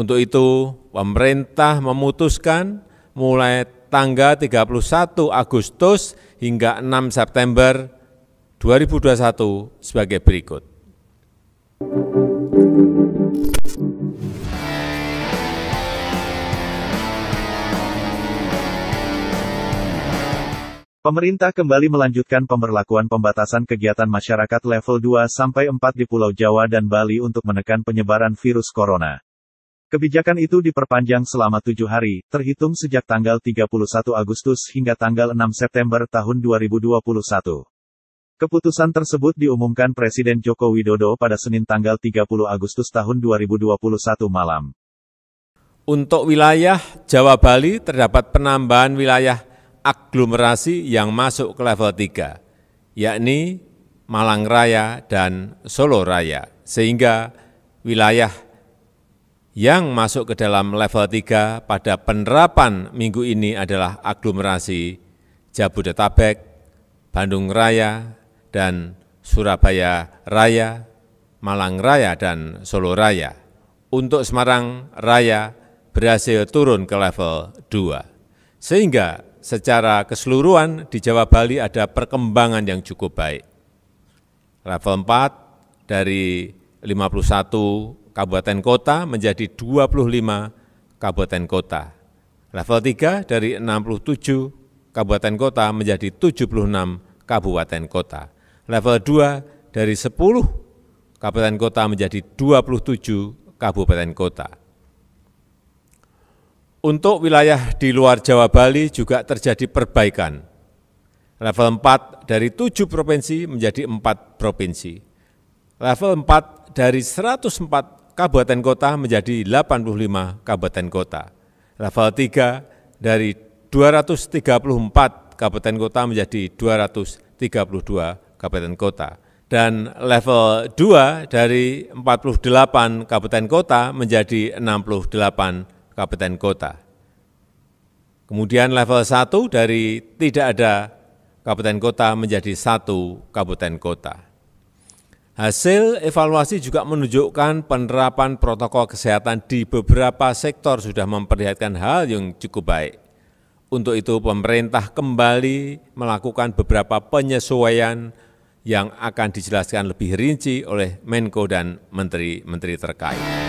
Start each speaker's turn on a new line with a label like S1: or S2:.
S1: Untuk itu, pemerintah memutuskan mulai tanggal 31 Agustus hingga 6 September 2021 sebagai berikut.
S2: Pemerintah kembali melanjutkan pemberlakuan pembatasan kegiatan masyarakat level 2 sampai 4 di Pulau Jawa dan Bali untuk menekan penyebaran virus corona. Kebijakan itu diperpanjang selama tujuh hari, terhitung sejak tanggal 31 Agustus hingga tanggal 6 September tahun 2021. Keputusan tersebut diumumkan Presiden Joko Widodo pada Senin tanggal 30 Agustus tahun 2021 malam.
S1: Untuk wilayah Jawa Bali terdapat penambahan wilayah aglomerasi yang masuk ke level 3, yakni Malang Raya dan Solo Raya, sehingga wilayah yang masuk ke dalam level 3 pada penerapan minggu ini adalah aglomerasi Jabodetabek, Bandung Raya, dan Surabaya Raya, Malang Raya, dan Solo Raya. Untuk Semarang Raya berhasil turun ke level 2. Sehingga secara keseluruhan di Jawa Bali ada perkembangan yang cukup baik. Level 4 dari 51 kabupaten kota menjadi 25 kabupaten kota. Level 3 dari 67 kabupaten kota menjadi 76 kabupaten kota. Level 2 dari 10 kabupaten kota menjadi 27 kabupaten kota. Untuk wilayah di luar Jawa Bali juga terjadi perbaikan. Level 4 dari 7 provinsi menjadi 4 provinsi. Level 4 dari 104 kabupaten kota menjadi 85 kabupaten kota. Level 3 dari 234 kabupaten kota menjadi 232 kabupaten kota. Dan level 2 dari 48 kabupaten kota menjadi 68 kabupaten kota. Kemudian level 1 dari tidak ada kabupaten kota menjadi satu kabupaten kota. Hasil evaluasi juga menunjukkan penerapan protokol kesehatan di beberapa sektor sudah memperlihatkan hal yang cukup baik. Untuk itu, pemerintah kembali melakukan beberapa penyesuaian yang akan dijelaskan lebih rinci oleh Menko dan menteri-menteri terkait.